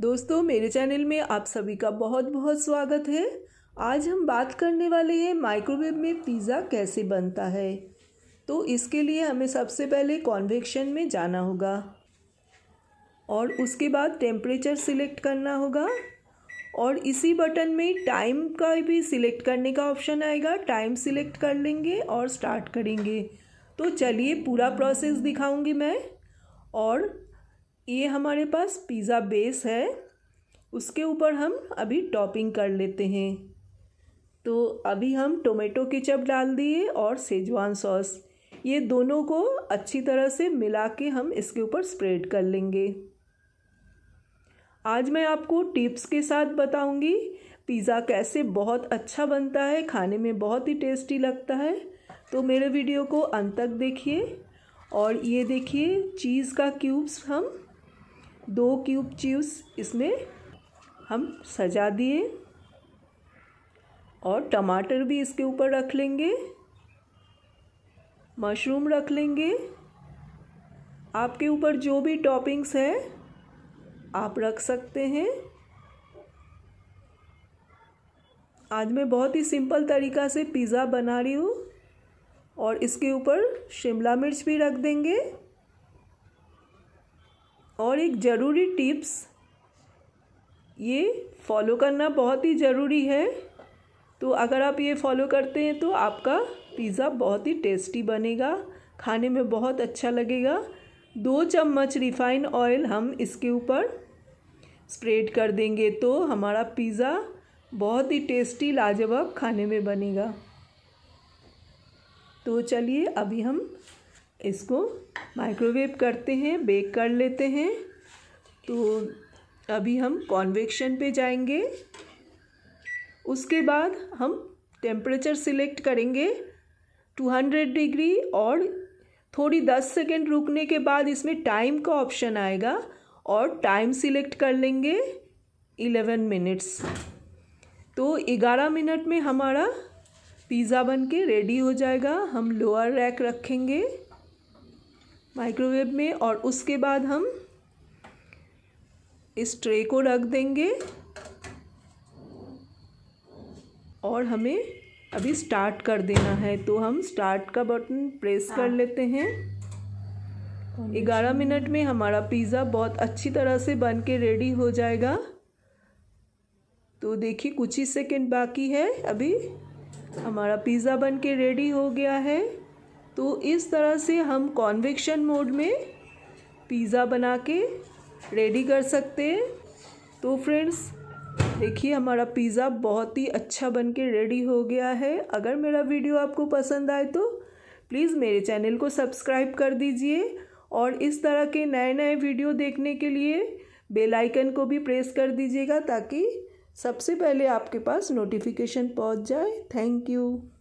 दोस्तों मेरे चैनल में आप सभी का बहुत बहुत स्वागत है आज हम बात करने वाले हैं माइक्रोवेव में पिज़्ज़ा कैसे बनता है तो इसके लिए हमें सबसे पहले कॉन्वेक्शन में जाना होगा और उसके बाद टेम्परेचर सिलेक्ट करना होगा और इसी बटन में टाइम का भी सिलेक्ट करने का ऑप्शन आएगा टाइम सिलेक्ट कर लेंगे और स्टार्ट करेंगे तो चलिए पूरा प्रोसेस दिखाऊंगी मैं और ये हमारे पास पिज़्ज़ा बेस है उसके ऊपर हम अभी टॉपिंग कर लेते हैं तो अभी हम टोमेटो केचप डाल दिए और सेजवान सॉस ये दोनों को अच्छी तरह से मिला के हम इसके ऊपर स्प्रेड कर लेंगे आज मैं आपको टिप्स के साथ बताऊंगी पिज़्ज़ा कैसे बहुत अच्छा बनता है खाने में बहुत ही टेस्टी लगता है तो मेरे वीडियो को अंत तक देखिए और ये देखिए चीज़ का क्यूब्स हम दो क्यूब चीज इसमें हम सजा दिए और टमाटर भी इसके ऊपर रख लेंगे मशरूम रख लेंगे आपके ऊपर जो भी टॉपिंग्स है आप रख सकते हैं आज मैं बहुत ही सिंपल तरीका से पिज़्ज़ा बना रही हूँ और इसके ऊपर शिमला मिर्च भी रख देंगे और एक ज़रूरी टिप्स ये फॉलो करना बहुत ही ज़रूरी है तो अगर आप ये फॉलो करते हैं तो आपका पिज़्ज़ा बहुत ही टेस्टी बनेगा खाने में बहुत अच्छा लगेगा दो चम्मच रिफाइन ऑयल हम इसके ऊपर स्प्रेड कर देंगे तो हमारा पिज़्ज़ा बहुत ही टेस्टी लाजवाब खाने में बनेगा तो चलिए अभी हम इसको माइक्रोवेव करते हैं बेक कर लेते हैं तो अभी हम कॉन्वेक्शन पे जाएंगे उसके बाद हम टेम्परेचर सिलेक्ट करेंगे 200 डिग्री और थोड़ी 10 सेकेंड रुकने के बाद इसमें टाइम का ऑप्शन आएगा और टाइम सिलेक्ट कर लेंगे 11 मिनट्स तो 11 मिनट में हमारा पिज़्ज़ा बन के रेडी हो जाएगा हम लोअर रैक रखेंगे माइक्रोवेव में और उसके बाद हम इस ट्रे को रख देंगे और हमें अभी स्टार्ट कर देना है तो हम स्टार्ट का बटन प्रेस कर हाँ। लेते हैं ग्यारह मिनट में हमारा पिज़्ज़ा बहुत अच्छी तरह से बन के रेडी हो जाएगा तो देखिए कुछ ही सेकंड बाकी है अभी हमारा पिज़्ज़ा बन के रेडी हो गया है तो इस तरह से हम कॉन्वेक्शन मोड में पिज़्ज़ा बना के रेडी कर सकते हैं तो फ्रेंड्स देखिए हमारा पिज़्ज़ा बहुत ही अच्छा बन के रेडी हो गया है अगर मेरा वीडियो आपको पसंद आए तो प्लीज़ मेरे चैनल को सब्सक्राइब कर दीजिए और इस तरह के नए नए वीडियो देखने के लिए बेल आइकन को भी प्रेस कर दीजिएगा ताकि सबसे पहले आपके पास नोटिफिकेशन पहुंच जाए थैंक यू